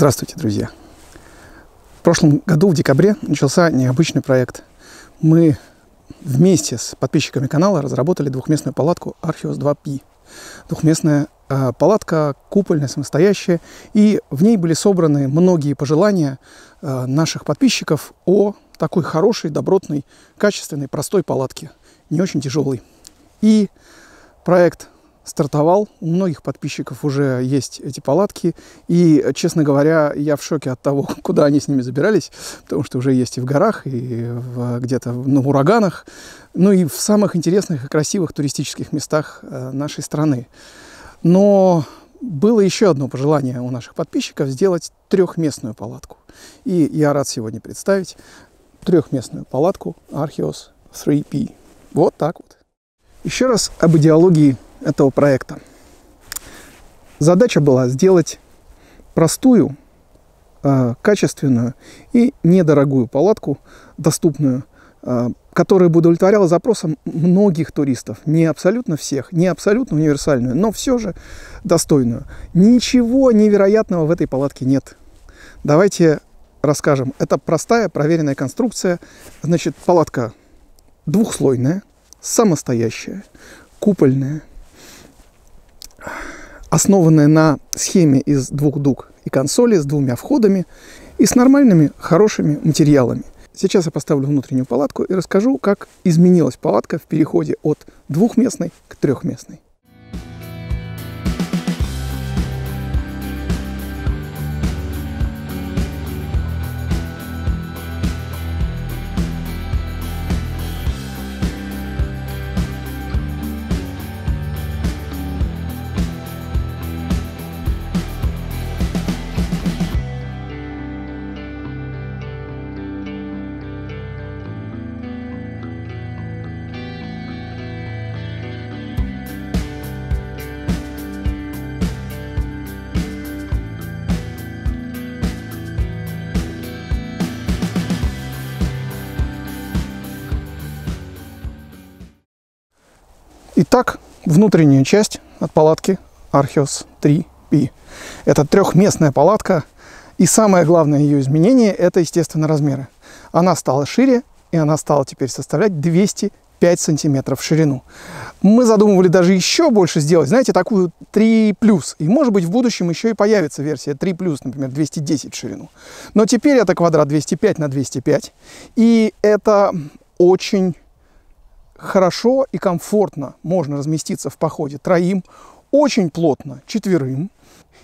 Здравствуйте, друзья! В прошлом году, в декабре, начался необычный проект. Мы вместе с подписчиками канала разработали двухместную палатку Archios 2P. Двухместная э, палатка, купольная, самостоящая, и в ней были собраны многие пожелания э, наших подписчиков о такой хорошей, добротной, качественной, простой палатке, не очень тяжелой. И проект стартовал, у многих подписчиков уже есть эти палатки, и, честно говоря, я в шоке от того, куда они с ними забирались, потому что уже есть и в горах, и где-то на ураганах, ну и в самых интересных и красивых туристических местах э, нашей страны. Но было еще одно пожелание у наших подписчиков сделать трехместную палатку. И я рад сегодня представить трехместную палатку Archeos 3P. Вот так вот. Еще раз об идеологии этого проекта. Задача была сделать простую, а, качественную и недорогую палатку, доступную, а, которая бы удовлетворяла запросам многих туристов. Не абсолютно всех, не абсолютно универсальную, но все же достойную. Ничего невероятного в этой палатке нет. Давайте расскажем. Это простая проверенная конструкция. Значит, палатка двухслойная, самостоящая, купольная – основанная на схеме из двух дуг и консоли с двумя входами и с нормальными, хорошими материалами. Сейчас я поставлю внутреннюю палатку и расскажу, как изменилась палатка в переходе от двухместной к трехместной. так внутреннюю часть от палатки Archeos 3P. Это трехместная палатка, и самое главное ее изменение – это, естественно, размеры. Она стала шире, и она стала теперь составлять 205 сантиметров в ширину. Мы задумывали даже еще больше сделать, знаете, такую 3+, и, может быть, в будущем еще и появится версия 3+, например, 210 в ширину. Но теперь это квадрат 205 на 205, и это очень хорошо и комфортно можно разместиться в походе троим, очень плотно четверым.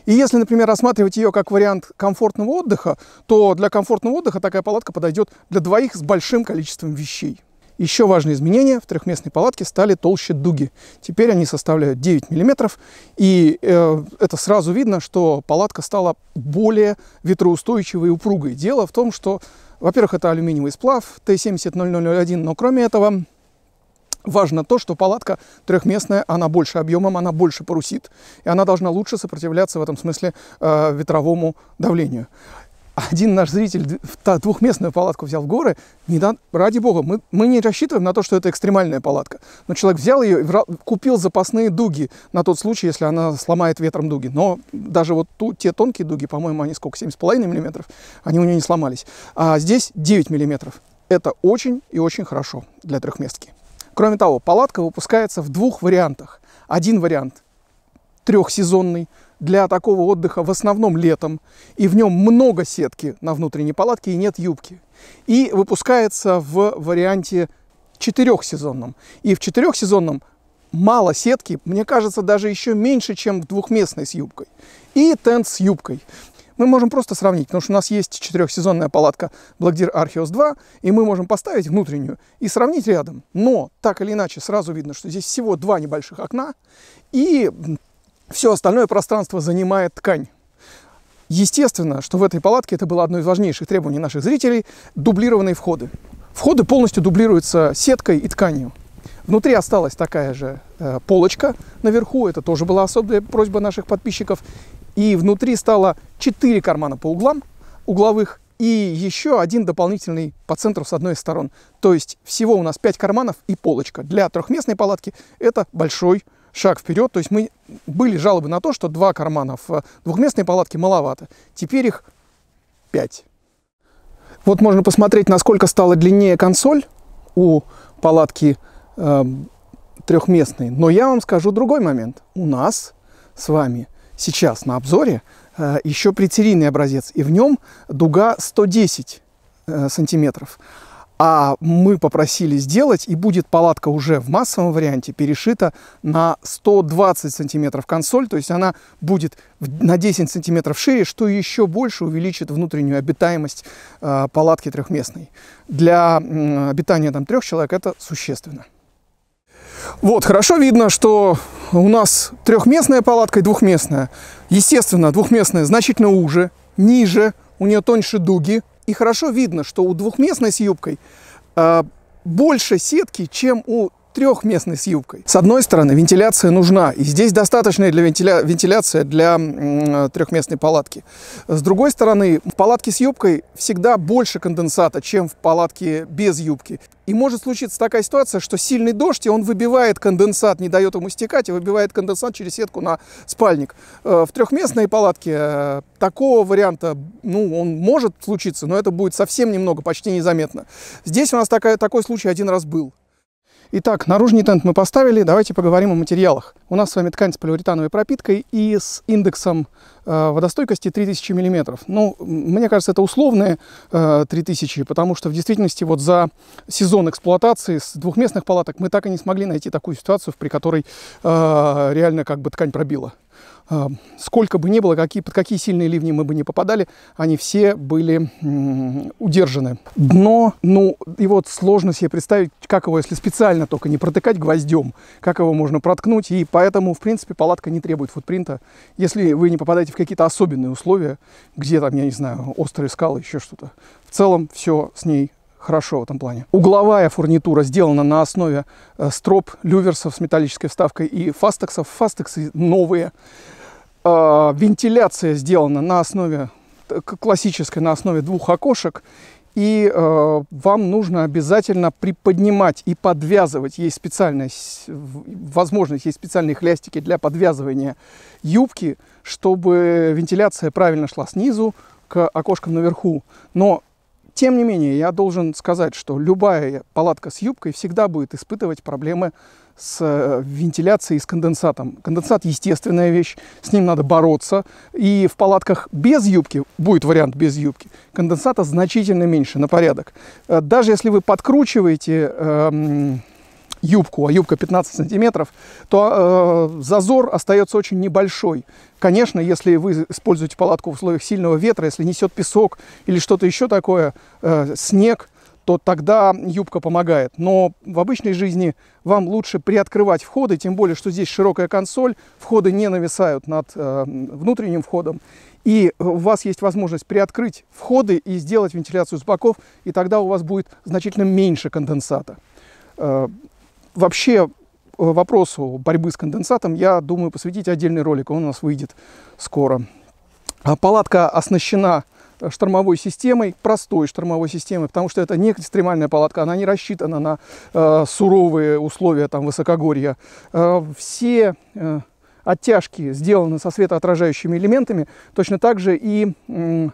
И если, например, рассматривать ее как вариант комфортного отдыха, то для комфортного отдыха такая палатка подойдет для двоих с большим количеством вещей. Еще важное изменение. В трехместной палатке стали толще дуги. Теперь они составляют 9 мм. И э, это сразу видно, что палатка стала более ветроустойчивой и упругой. Дело в том, что, во-первых, это алюминиевый сплав Т-70-0001, но кроме этого Важно то, что палатка трехместная, она больше объемом, она больше парусит, и она должна лучше сопротивляться в этом смысле э, ветровому давлению. Один наш зритель двухместную палатку взял в горы, не на... ради бога, мы, мы не рассчитываем на то, что это экстремальная палатка. Но человек взял ее и купил запасные дуги на тот случай, если она сломает ветром дуги. Но даже вот ту, те тонкие дуги, по-моему, они сколько, 7,5 мм, они у нее не сломались. А здесь 9 мм. Это очень и очень хорошо для трехместки. Кроме того, палатка выпускается в двух вариантах. Один вариант трехсезонный, для такого отдыха в основном летом, и в нем много сетки на внутренней палатке и нет юбки. И выпускается в варианте четырехсезонном. И в четырехсезонном мало сетки, мне кажется, даже еще меньше, чем в двухместной с юбкой. И тент с юбкой. Мы можем просто сравнить, потому что у нас есть четырехсезонная палатка Black Deer Archeos 2, и мы можем поставить внутреннюю и сравнить рядом. Но, так или иначе, сразу видно, что здесь всего два небольших окна, и все остальное пространство занимает ткань. Естественно, что в этой палатке это было одно из важнейших требований наших зрителей – дублированные входы. Входы полностью дублируются сеткой и тканью. Внутри осталась такая же э, полочка наверху, это тоже была особая просьба наших подписчиков. И внутри стало 4 кармана по углам угловых и еще один дополнительный по центру с одной из сторон. То есть всего у нас 5 карманов и полочка. Для трехместной палатки это большой шаг вперед. То есть мы были жалобы на то, что два кармана в э, двухместной палатке маловато. Теперь их 5. Вот можно посмотреть, насколько стала длиннее консоль у палатки э, трехместной. Но я вам скажу другой момент. У нас с вами сейчас на обзоре э, еще предсерийный образец, и в нем дуга 110 э, сантиметров. А мы попросили сделать, и будет палатка уже в массовом варианте перешита на 120 сантиметров консоль, то есть она будет на 10 сантиметров шире, что еще больше увеличит внутреннюю обитаемость э, палатки трехместной. Для обитания там трех человек это существенно. Вот, хорошо видно, что у нас трехместная палатка и двухместная. Естественно, двухместная значительно уже, ниже, у нее тоньше дуги. И хорошо видно, что у двухместной с юбкой э, больше сетки, чем у трехместной с юбкой. С одной стороны, вентиляция нужна, и здесь достаточная для вентиля... вентиляция для м, э, трехместной палатки. С другой стороны, в палатке с юбкой всегда больше конденсата, чем в палатке без юбки. И может случиться такая ситуация, что сильный дождь, и он выбивает конденсат, не дает ему стекать, и выбивает конденсат через сетку на спальник. Э, в трехместной палатке э, такого варианта, ну, он может случиться, но это будет совсем немного, почти незаметно. Здесь у нас такая, такой случай один раз был. Итак, наружный тент мы поставили, давайте поговорим о материалах. У нас с вами ткань с полиуретановой пропиткой и с индексом э, водостойкости 3000 мм. Ну, мне кажется, это условные э, 3000, потому что в действительности вот за сезон эксплуатации с двухместных палаток мы так и не смогли найти такую ситуацию, при которой э, реально как бы ткань пробила. А, сколько бы ни было, какие, под какие сильные ливни мы бы не попадали, они все были удержаны. Дно, ну, и вот сложно себе представить, как его, если специально только не протыкать гвоздем, как его можно проткнуть, и поэтому, в принципе, палатка не требует футпринта. Если вы не попадаете в какие-то особенные условия, где там, я не знаю, острые скалы, еще что-то, в целом все с ней хорошо в этом плане. Угловая фурнитура сделана на основе э, строп люверсов с металлической вставкой и фастексов. Фастексы новые. А, вентиляция сделана на основе классической, на основе двух окошек. И э, вам нужно обязательно приподнимать и подвязывать. Есть специальная возможность, есть специальные хлястики для подвязывания юбки, чтобы вентиляция правильно шла снизу к окошкам наверху. Но тем не менее, я должен сказать, что любая палатка с юбкой всегда будет испытывать проблемы с э, вентиляцией, с конденсатом. Конденсат – естественная вещь, с ним надо бороться. И в палатках без юбки, будет вариант без юбки, конденсата значительно меньше, на порядок. Э, даже если вы подкручиваете эм, юбку, а юбка 15 сантиметров, то э, зазор остается очень небольшой. Конечно, если вы используете палатку в условиях сильного ветра, если несет песок или что-то еще такое, э, снег, то тогда юбка помогает. Но в обычной жизни вам лучше приоткрывать входы, тем более, что здесь широкая консоль, входы не нависают над э, внутренним входом. И у вас есть возможность приоткрыть входы и сделать вентиляцию с боков, и тогда у вас будет значительно меньше конденсата. Э, вообще э, вопросу борьбы с конденсатом я думаю посвятить отдельный ролик, он у нас выйдет скоро. А, палатка оснащена э, штормовой системой, простой штормовой системой, потому что это не экстремальная палатка, она не рассчитана на э, суровые условия там, высокогорья. Э, все э, оттяжки сделаны со светоотражающими элементами, точно так же и... Э,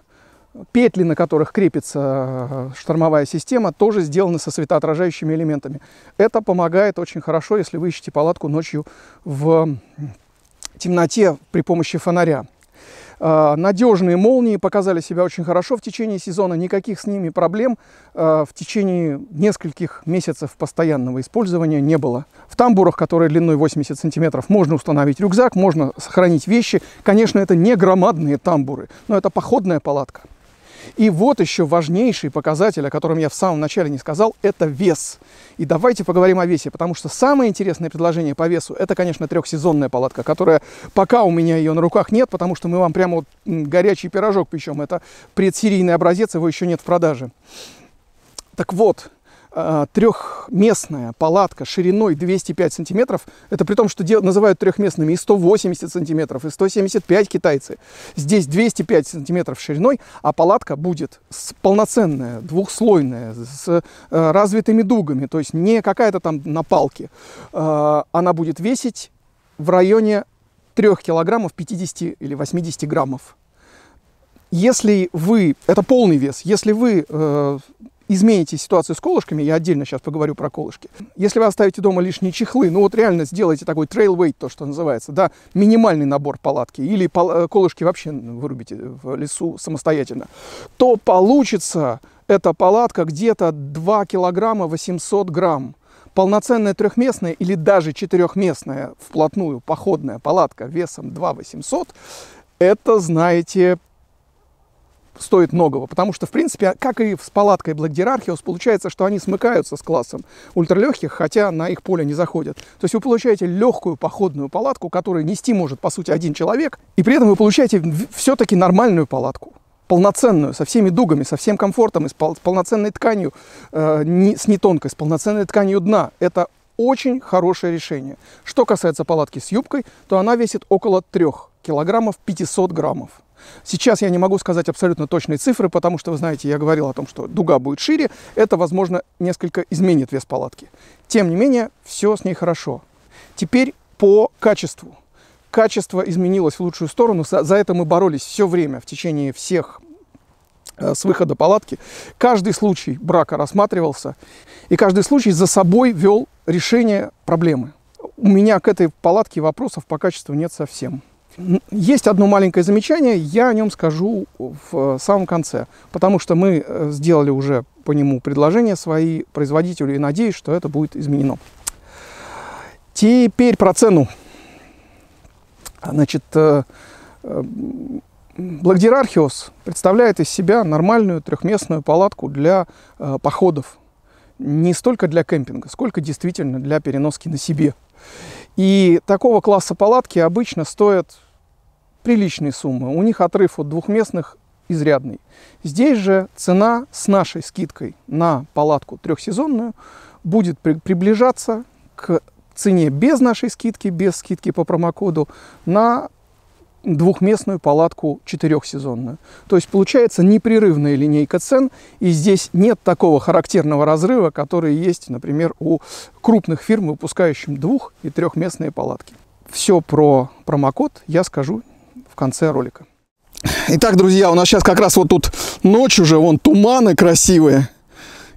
Петли, на которых крепится э, штормовая система, тоже сделаны со светоотражающими элементами. Это помогает очень хорошо, если вы ищете палатку ночью в темноте при помощи фонаря. Э, надежные молнии показали себя очень хорошо в течение сезона, никаких с ними проблем э, в течение нескольких месяцев постоянного использования не было. В тамбурах, которые длиной 80 сантиметров, можно установить рюкзак, можно сохранить вещи. Конечно, это не громадные тамбуры, но это походная палатка. И вот еще важнейший показатель, о котором я в самом начале не сказал, это вес. И давайте поговорим о весе, потому что самое интересное предложение по весу, это, конечно, трехсезонная палатка, которая пока у меня ее на руках нет, потому что мы вам прямо вот горячий пирожок печем. Это предсерийный образец, его еще нет в продаже. Так вот, Э, трехместная палатка шириной 205 сантиметров, это при том, что называют трехместными и 180 сантиметров, и 175 китайцы, здесь 205 сантиметров шириной, а палатка будет полноценная, двухслойная, с э, развитыми дугами, то есть не какая-то там на палке. Э, она будет весить в районе 3 килограммов 50 или 80 граммов. Если вы, это полный вес, если вы э, измените ситуацию с колышками, я отдельно сейчас поговорю про колышки. Если вы оставите дома лишние чехлы, ну вот реально сделайте такой trail weight, то, что называется, да, минимальный набор палатки, или пал э, колышки вообще ну, вырубите в лесу самостоятельно, то получится эта палатка где-то 2 килограмма 800 грамм. Полноценная трехместная или даже четырехместная вплотную походная палатка весом 2 800 это, знаете, стоит многого, потому что, в принципе, как и с палаткой Black Dierarchios, получается, что они смыкаются с классом ультралегких, хотя на их поле не заходят. То есть вы получаете легкую походную палатку, которую нести может, по сути, один человек, и при этом вы получаете все-таки нормальную палатку полноценную, со всеми дугами, со всем комфортом, и с, пол, с полноценной тканью, э, не, с нетонкой, с полноценной тканью дна. Это очень хорошее решение. Что касается палатки с юбкой, то она весит около 3 килограммов 500 граммов. Сейчас я не могу сказать абсолютно точные цифры, потому что, вы знаете, я говорил о том, что дуга будет шире. Это, возможно, несколько изменит вес палатки. Тем не менее, все с ней хорошо. Теперь по качеству. Качество изменилось в лучшую сторону. За, это мы боролись все время, в течение всех э, с выхода палатки. Каждый случай брака рассматривался, и каждый случай за собой вел решение проблемы. У меня к этой палатке вопросов по качеству нет совсем. Есть одно маленькое замечание, я о нем скажу в э, самом конце, потому что мы э, сделали уже по нему предложение свои производителю и надеюсь, что это будет изменено. Теперь про цену. Значит, э, Благдерархиос представляет из себя нормальную трехместную палатку для походов. Не столько для кемпинга, сколько действительно для переноски на себе – и такого класса палатки обычно стоят приличные суммы. У них отрыв от двухместных изрядный. Здесь же цена с нашей скидкой на палатку трехсезонную будет при приближаться к цене без нашей скидки, без скидки по промокоду на двухместную палатку четырехсезонную. То есть получается непрерывная линейка цен, и здесь нет такого характерного разрыва, который есть, например, у крупных фирм, выпускающих двух- и трехместные палатки. Все про промокод я скажу в конце ролика. Итак, друзья, у нас сейчас как раз вот тут ночь уже, вон туманы красивые.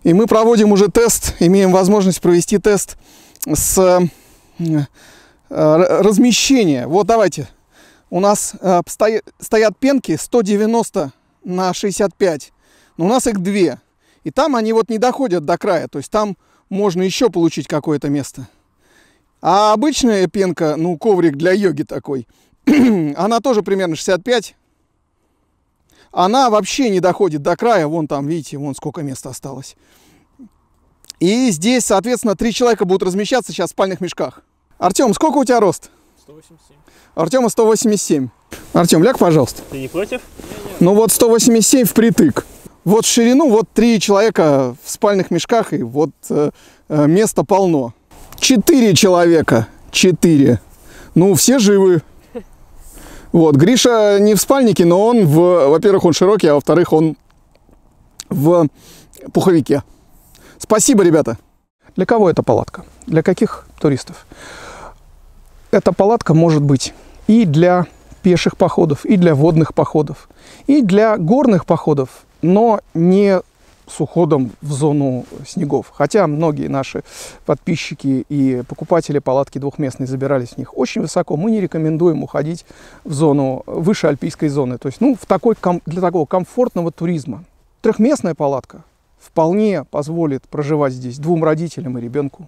И мы проводим уже тест, имеем возможность провести тест с э, размещения. Вот давайте у нас э, стоят пенки 190 на 65, но у нас их две. И там они вот не доходят до края, то есть там можно еще получить какое-то место. А обычная пенка, ну, коврик для йоги такой, она тоже примерно 65. Она вообще не доходит до края, вон там, видите, вон сколько места осталось. И здесь, соответственно, три человека будут размещаться сейчас в спальных мешках. Артем, сколько у тебя рост? 187. Артема 187. Артем, ляг, пожалуйста. Ты не против? Нет нет. Ну вот 187 впритык. Вот ширину вот три человека в спальных мешках, и вот э, э места полно. Четыре человека. Четыре. Ну, все живы. Вот, Гриша не в спальнике, но он, в, во-первых, он широкий, а во-вторых, он в пуховике. Спасибо, ребята. Для кого эта палатка? Для каких туристов? Эта палатка может быть и для пеших походов, и для водных походов, и для горных походов, но не с уходом в зону снегов. Хотя многие наши подписчики и покупатели палатки двухместной забирались в них очень высоко, мы не рекомендуем уходить в зону выше альпийской зоны. То есть ну, в такой, для такого комфортного туризма. Трехместная палатка вполне позволит проживать здесь двум родителям и ребенку.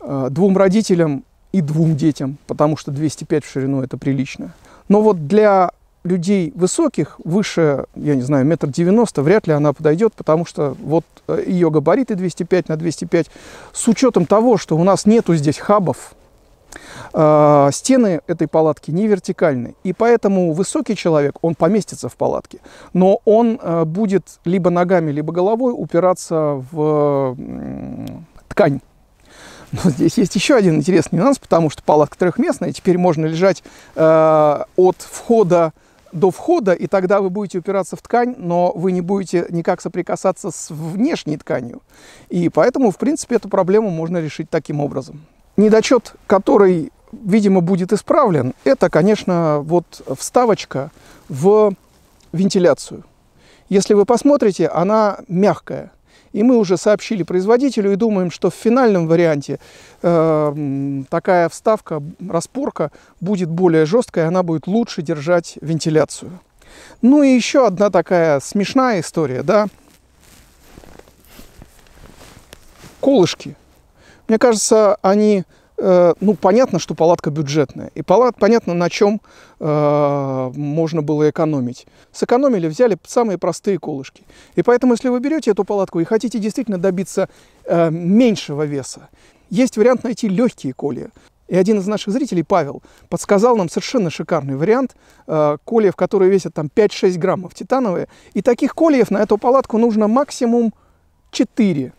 Э, двум родителям и двум детям, потому что 205 в ширину это прилично. Но вот для людей высоких, выше, я не знаю, метр девяносто, вряд ли она подойдет, потому что вот ее габариты 205 на 205. С учетом того, что у нас нету здесь хабов, э, стены этой палатки не вертикальны, и поэтому высокий человек, он поместится в палатке, но он э, будет либо ногами, либо головой упираться в ткань. Но здесь есть еще один интересный нюанс, потому что палатка трехместная, теперь можно лежать э, от входа до входа, и тогда вы будете упираться в ткань, но вы не будете никак соприкасаться с внешней тканью. И поэтому, в принципе, эту проблему можно решить таким образом. Недочет, который, видимо, будет исправлен, это, конечно, вот вставочка в вентиляцию. Если вы посмотрите, она мягкая – и мы уже сообщили производителю и думаем, что в финальном варианте э, такая вставка, распорка будет более жесткая, она будет лучше держать вентиляцию. Ну и еще одна такая смешная история, да. Колышки. Мне кажется, они Э, ну, понятно, что палатка бюджетная. И палат, понятно, на чем э, можно было экономить. Сэкономили, взяли самые простые колышки. И поэтому, если вы берете эту палатку и хотите действительно добиться э, меньшего веса, есть вариант найти легкие колья. И один из наших зрителей, Павел, подсказал нам совершенно шикарный вариант э, в которые весят там 5-6 граммов титановые. И таких кольев на эту палатку нужно максимум 4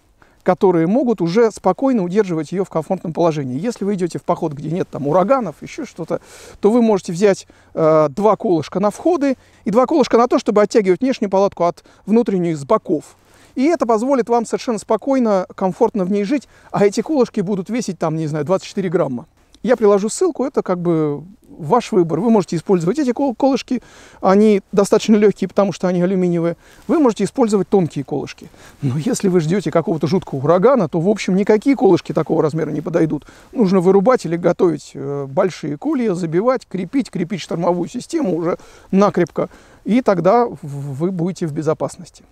которые могут уже спокойно удерживать ее в комфортном положении. Если вы идете в поход, где нет там ураганов, еще что-то, то вы можете взять э, два колышка на входы и два колышка на то, чтобы оттягивать внешнюю палатку от внутренней с боков. И это позволит вам совершенно спокойно, комфортно в ней жить, а эти колышки будут весить там, не знаю, 24 грамма. Я приложу ссылку, это как бы ваш выбор. Вы можете использовать эти колышки, они достаточно легкие, потому что они алюминиевые. Вы можете использовать тонкие колышки. Но если вы ждете какого-то жуткого урагана, то, в общем, никакие колышки такого размера не подойдут. Нужно вырубать или готовить э, большие колья, забивать, крепить, крепить штормовую систему уже накрепко. И тогда вы будете в безопасности.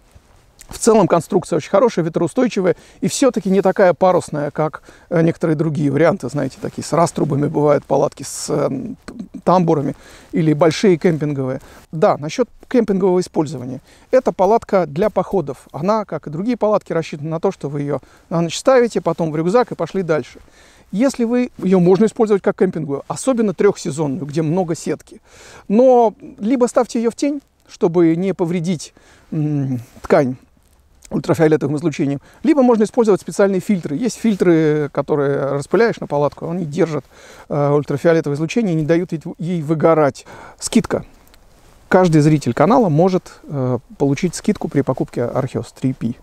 В целом конструкция очень хорошая, ветроустойчивая и все-таки не такая парусная, как э, некоторые другие варианты, знаете, такие с раструбами бывают палатки с э, тамбурами или большие кемпинговые. Да, насчет кемпингового использования. Это палатка для походов. Она, как и другие палатки, рассчитана на то, что вы ее на ночь ставите, потом в рюкзак и пошли дальше. Если вы, ее можно использовать как кемпинговую, особенно трехсезонную, где много сетки. Но либо ставьте ее в тень, чтобы не повредить ткань ультрафиолетовым излучением. Либо можно использовать специальные фильтры. Есть фильтры, которые распыляешь на палатку, они держат э, ультрафиолетовое излучение и не дают ей выгорать. Скидка. Каждый зритель канала может э, получить скидку при покупке Археос 3P.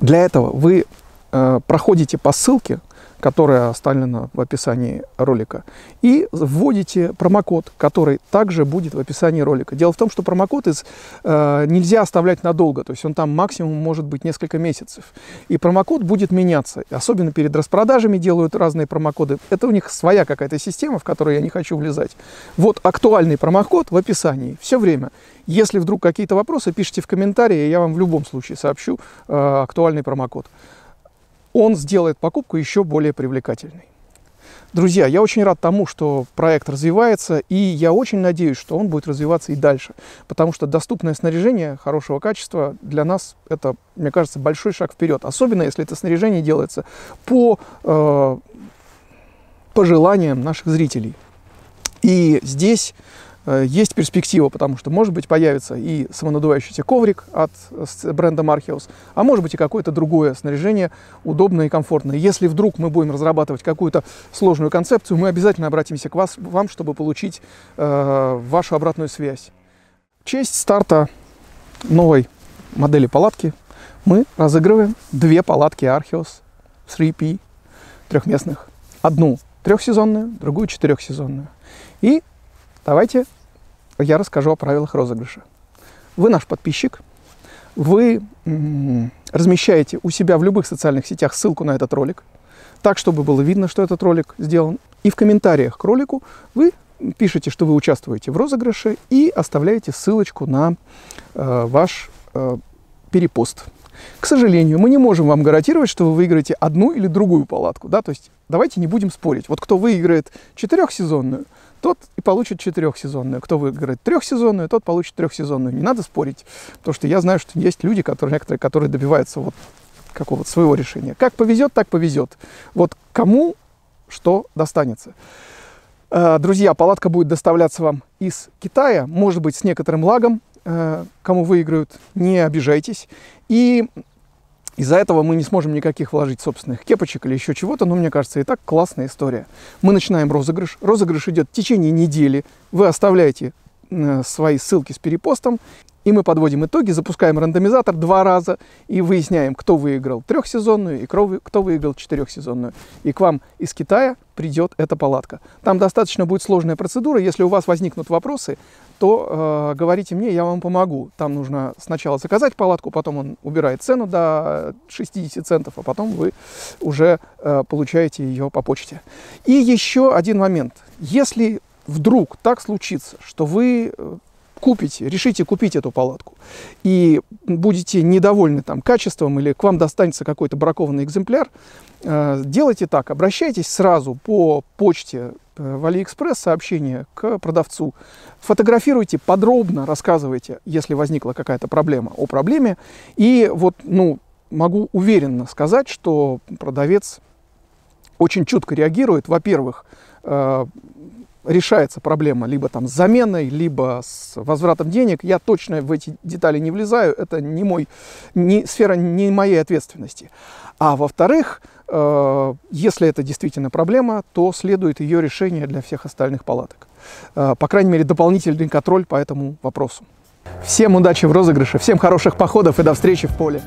Для этого вы Э, проходите по ссылке, которая оставлена в описании ролика, и вводите промокод, который также будет в описании ролика. Дело в том, что промокод из, э, нельзя оставлять надолго, то есть он там максимум может быть несколько месяцев. И промокод будет меняться, особенно перед распродажами делают разные промокоды. Это у них своя какая-то система, в которую я не хочу влезать. Вот актуальный промокод в описании все время. Если вдруг какие-то вопросы, пишите в комментарии, я вам в любом случае сообщу э, актуальный промокод он сделает покупку еще более привлекательной. Друзья, я очень рад тому, что проект развивается, и я очень надеюсь, что он будет развиваться и дальше, потому что доступное снаряжение хорошего качества для нас это, мне кажется, большой шаг вперед, особенно если это снаряжение делается по э, пожеланиям наших зрителей. И здесь Э, есть перспектива, потому что, может быть, появится и самонадувающийся коврик от э, бренда Marchios, а может быть и какое-то другое снаряжение, удобное и комфортное. Если вдруг мы будем разрабатывать какую-то сложную концепцию, мы обязательно обратимся к вас, вам, чтобы получить э, вашу обратную связь. В честь старта новой модели палатки мы разыгрываем две палатки Archeos 3P трехместных. Одну трехсезонную, другую четырехсезонную. И давайте я расскажу о правилах розыгрыша. Вы наш подписчик, вы размещаете у себя в любых социальных сетях ссылку на этот ролик, так, чтобы было видно, что этот ролик сделан. И в комментариях к ролику вы пишете, что вы участвуете в розыгрыше и оставляете ссылочку на э, ваш э, перепост. К сожалению, мы не можем вам гарантировать, что вы выиграете одну или другую палатку. Да? То есть давайте не будем спорить. Вот кто выиграет четырехсезонную – тот и получит четырехсезонную. Кто выиграет трехсезонную, тот получит трехсезонную. Не надо спорить, потому что я знаю, что есть люди, которые, некоторые, которые добиваются вот какого-то своего решения. Как повезет, так повезет. Вот кому что достанется. Э, друзья, палатка будет доставляться вам из Китая, может быть, с некоторым лагом, э, кому выиграют, не обижайтесь. И из-за этого мы не сможем никаких вложить собственных кепочек или еще чего-то, но мне кажется, и так классная история. Мы начинаем розыгрыш. Розыгрыш идет в течение недели. Вы оставляете э, свои ссылки с перепостом. И мы подводим итоги, запускаем рандомизатор два раза и выясняем, кто выиграл трехсезонную и кто выиграл четырехсезонную. И к вам из Китая придет эта палатка. Там достаточно будет сложная процедура. Если у вас возникнут вопросы, то э, говорите мне, я вам помогу. Там нужно сначала заказать палатку, потом он убирает цену до 60 центов, а потом вы уже э, получаете ее по почте. И еще один момент. Если вдруг так случится, что вы э, купите, решите купить эту палатку, и будете недовольны там качеством или к вам достанется какой-то бракованный экземпляр, э, делайте так, обращайтесь сразу по почте э, в Алиэкспресс сообщение к продавцу, фотографируйте подробно, рассказывайте, если возникла какая-то проблема, о проблеме, и вот, ну, могу уверенно сказать, что продавец очень чутко реагирует. Во-первых, э, решается проблема либо там с заменой, либо с возвратом денег. Я точно в эти детали не влезаю, это не мой, не, сфера не моей ответственности. А во-вторых, э, если это действительно проблема, то следует ее решение для всех остальных палаток. Э, по крайней мере, дополнительный контроль по этому вопросу. Всем удачи в розыгрыше, всем хороших походов и до встречи в поле.